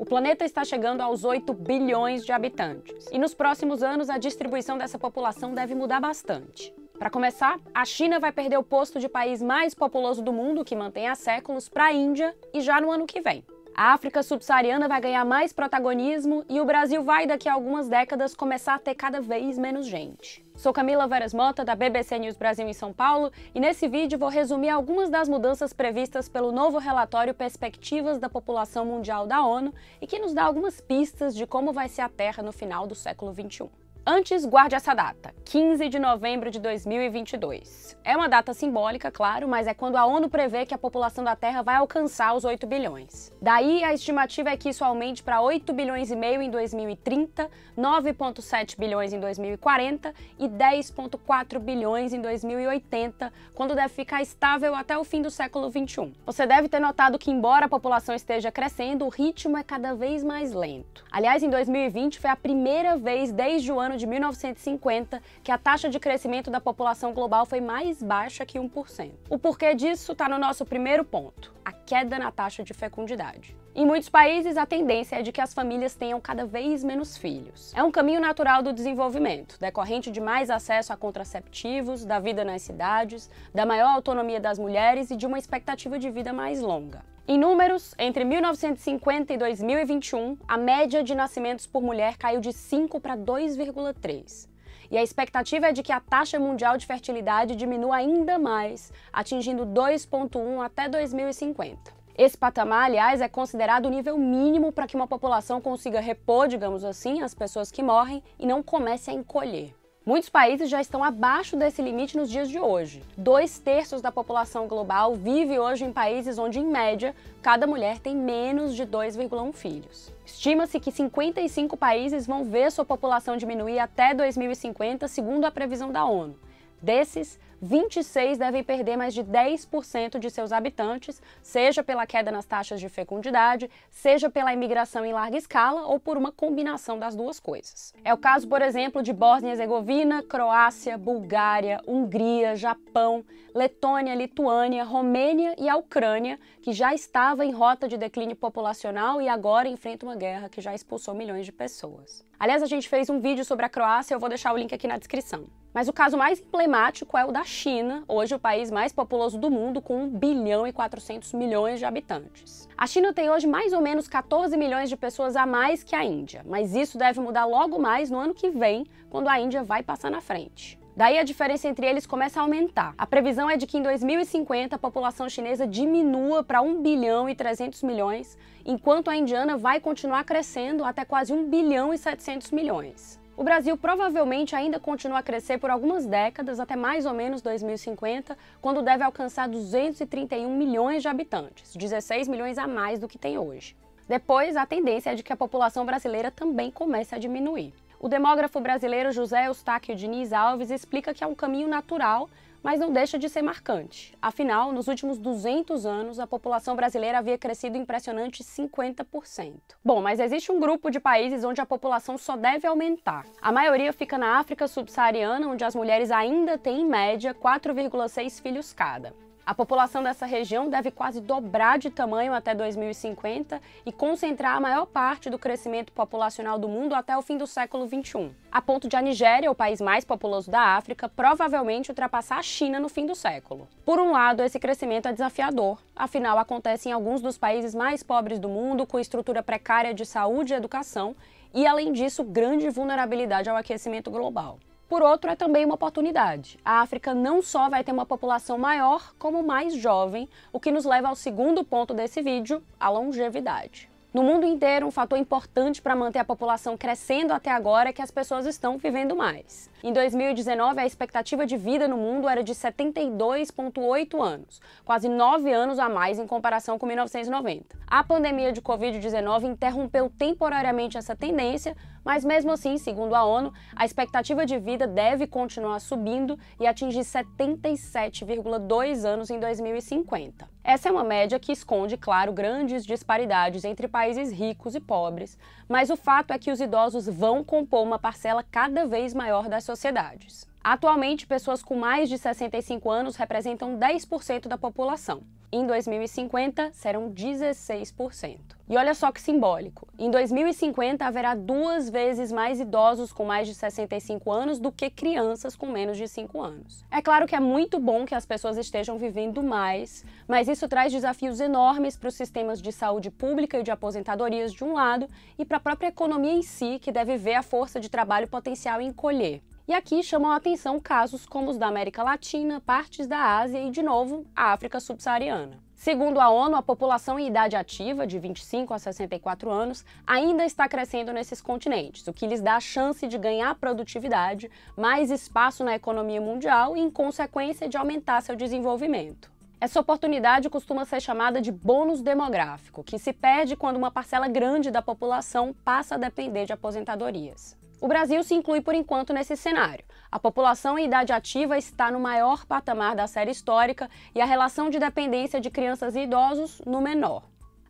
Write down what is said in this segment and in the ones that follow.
O planeta está chegando aos 8 bilhões de habitantes. E nos próximos anos, a distribuição dessa população deve mudar bastante. Para começar, a China vai perder o posto de país mais populoso do mundo, que mantém há séculos, para a Índia e já no ano que vem. A África subsaariana vai ganhar mais protagonismo e o Brasil vai, daqui a algumas décadas, começar a ter cada vez menos gente. Sou Camila Veras Mota, da BBC News Brasil em São Paulo, e nesse vídeo vou resumir algumas das mudanças previstas pelo novo relatório Perspectivas da População Mundial da ONU e que nos dá algumas pistas de como vai ser a Terra no final do século XXI. Antes, guarde essa data, 15 de novembro de 2022. É uma data simbólica, claro, mas é quando a ONU prevê que a população da Terra vai alcançar os 8 bilhões. Daí, a estimativa é que isso aumente para 8 bilhões e meio em 2030, 9,7 bilhões em 2040 e 10,4 bilhões em 2080, quando deve ficar estável até o fim do século 21. Você deve ter notado que, embora a população esteja crescendo, o ritmo é cada vez mais lento. Aliás, em 2020 foi a primeira vez desde o ano ano de 1950 que a taxa de crescimento da população global foi mais baixa que 1%. O porquê disso está no nosso primeiro ponto, a queda na taxa de fecundidade. Em muitos países, a tendência é de que as famílias tenham cada vez menos filhos. É um caminho natural do desenvolvimento, decorrente de mais acesso a contraceptivos, da vida nas cidades, da maior autonomia das mulheres e de uma expectativa de vida mais longa. Em números, entre 1950 e 2021, a média de nascimentos por mulher caiu de 5 para 2,3. E a expectativa é de que a taxa mundial de fertilidade diminua ainda mais, atingindo 2,1 até 2050. Esse patamar, aliás, é considerado o nível mínimo para que uma população consiga repor, digamos assim, as pessoas que morrem e não comece a encolher. Muitos países já estão abaixo desse limite nos dias de hoje. Dois terços da população global vive hoje em países onde, em média, cada mulher tem menos de 2,1 filhos. Estima-se que 55 países vão ver sua população diminuir até 2050, segundo a previsão da ONU. Desses, 26 devem perder mais de 10% de seus habitantes, seja pela queda nas taxas de fecundidade, seja pela imigração em larga escala ou por uma combinação das duas coisas. É o caso, por exemplo, de Bósnia Herzegovina, Croácia, Bulgária, Hungria, Japão, Letônia, Lituânia, Romênia e a Ucrânia, que já estava em rota de declínio populacional e agora enfrenta uma guerra que já expulsou milhões de pessoas. Aliás, a gente fez um vídeo sobre a Croácia, eu vou deixar o link aqui na descrição. Mas o caso mais emblemático é o da China, hoje o país mais populoso do mundo, com 1 bilhão e 400 milhões de habitantes. A China tem hoje mais ou menos 14 milhões de pessoas a mais que a Índia, mas isso deve mudar logo mais no ano que vem, quando a Índia vai passar na frente. Daí a diferença entre eles começa a aumentar. A previsão é de que em 2050 a população chinesa diminua para 1 bilhão e 300 milhões, enquanto a indiana vai continuar crescendo até quase 1 bilhão e 700 milhões o Brasil provavelmente ainda continua a crescer por algumas décadas, até mais ou menos 2050, quando deve alcançar 231 milhões de habitantes, 16 milhões a mais do que tem hoje. Depois, a tendência é de que a população brasileira também comece a diminuir. O demógrafo brasileiro José Eustáquio Diniz Alves explica que é um caminho natural mas não deixa de ser marcante. Afinal, nos últimos 200 anos, a população brasileira havia crescido impressionante 50%. Bom, mas existe um grupo de países onde a população só deve aumentar. A maioria fica na África subsaariana, onde as mulheres ainda têm, em média, 4,6 filhos cada. A população dessa região deve quase dobrar de tamanho até 2050 e concentrar a maior parte do crescimento populacional do mundo até o fim do século XXI, a ponto de a Nigéria, o país mais populoso da África, provavelmente ultrapassar a China no fim do século. Por um lado, esse crescimento é desafiador, afinal acontece em alguns dos países mais pobres do mundo, com estrutura precária de saúde e educação, e além disso, grande vulnerabilidade ao aquecimento global. Por outro, é também uma oportunidade. A África não só vai ter uma população maior, como mais jovem, o que nos leva ao segundo ponto desse vídeo, a longevidade. No mundo inteiro, um fator importante para manter a população crescendo até agora é que as pessoas estão vivendo mais. Em 2019, a expectativa de vida no mundo era de 72,8 anos, quase 9 anos a mais em comparação com 1990. A pandemia de Covid-19 interrompeu temporariamente essa tendência, mas mesmo assim, segundo a ONU, a expectativa de vida deve continuar subindo e atingir 77,2 anos em 2050. Essa é uma média que esconde, claro, grandes disparidades entre países ricos e pobres, mas o fato é que os idosos vão compor uma parcela cada vez maior das sociedades. Atualmente, pessoas com mais de 65 anos representam 10% da população. Em 2050, serão 16%. E olha só que simbólico: em 2050 haverá duas vezes mais idosos com mais de 65 anos do que crianças com menos de 5 anos. É claro que é muito bom que as pessoas estejam vivendo mais, mas isso traz desafios enormes para os sistemas de saúde pública e de aposentadorias de um lado e para a própria economia em si, que deve ver a força de trabalho potencial encolher. E aqui chamam a atenção casos como os da América Latina, partes da Ásia e, de novo, a África subsaariana. Segundo a ONU, a população em idade ativa, de 25 a 64 anos, ainda está crescendo nesses continentes, o que lhes dá a chance de ganhar produtividade, mais espaço na economia mundial e, em consequência, de aumentar seu desenvolvimento. Essa oportunidade costuma ser chamada de bônus demográfico, que se perde quando uma parcela grande da população passa a depender de aposentadorias. O Brasil se inclui por enquanto nesse cenário. A população em idade ativa está no maior patamar da série histórica e a relação de dependência de crianças e idosos no menor.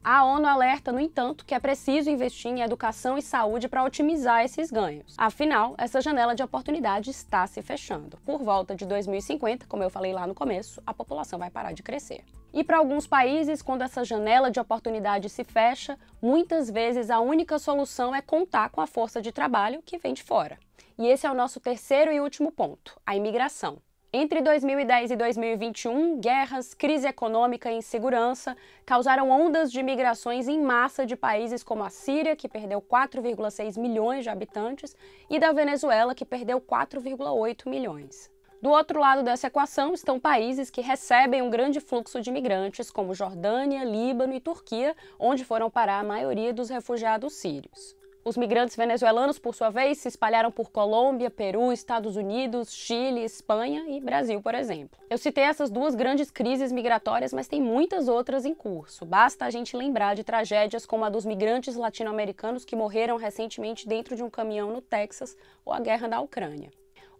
A ONU alerta, no entanto, que é preciso investir em educação e saúde para otimizar esses ganhos. Afinal, essa janela de oportunidade está se fechando. Por volta de 2050, como eu falei lá no começo, a população vai parar de crescer. E para alguns países, quando essa janela de oportunidade se fecha, muitas vezes a única solução é contar com a força de trabalho que vem de fora. E esse é o nosso terceiro e último ponto: a imigração. Entre 2010 e 2021, guerras, crise econômica e insegurança causaram ondas de migrações em massa de países como a Síria, que perdeu 4,6 milhões de habitantes, e da Venezuela, que perdeu 4,8 milhões. Do outro lado dessa equação estão países que recebem um grande fluxo de imigrantes, como Jordânia, Líbano e Turquia, onde foram parar a maioria dos refugiados sírios. Os migrantes venezuelanos, por sua vez, se espalharam por Colômbia, Peru, Estados Unidos, Chile, Espanha e Brasil, por exemplo. Eu citei essas duas grandes crises migratórias, mas tem muitas outras em curso. Basta a gente lembrar de tragédias como a dos migrantes latino-americanos que morreram recentemente dentro de um caminhão no Texas ou a guerra da Ucrânia.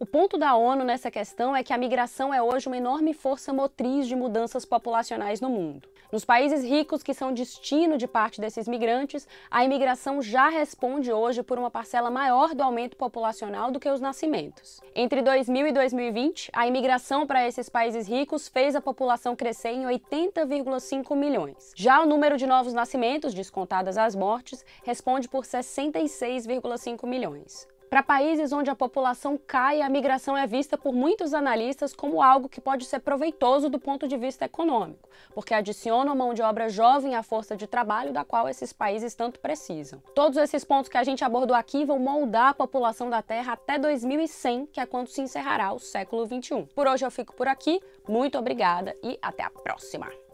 O ponto da ONU nessa questão é que a migração é hoje uma enorme força motriz de mudanças populacionais no mundo. Nos países ricos que são destino de parte desses migrantes, a imigração já responde hoje por uma parcela maior do aumento populacional do que os nascimentos. Entre 2000 e 2020, a imigração para esses países ricos fez a população crescer em 80,5 milhões. Já o número de novos nascimentos, descontadas as mortes, responde por 66,5 milhões. Para países onde a população cai, a migração é vista por muitos analistas como algo que pode ser proveitoso do ponto de vista econômico, porque adiciona mão de obra jovem à força de trabalho da qual esses países tanto precisam. Todos esses pontos que a gente abordou aqui vão moldar a população da Terra até 2100, que é quando se encerrará o século 21. Por hoje eu fico por aqui, muito obrigada e até a próxima!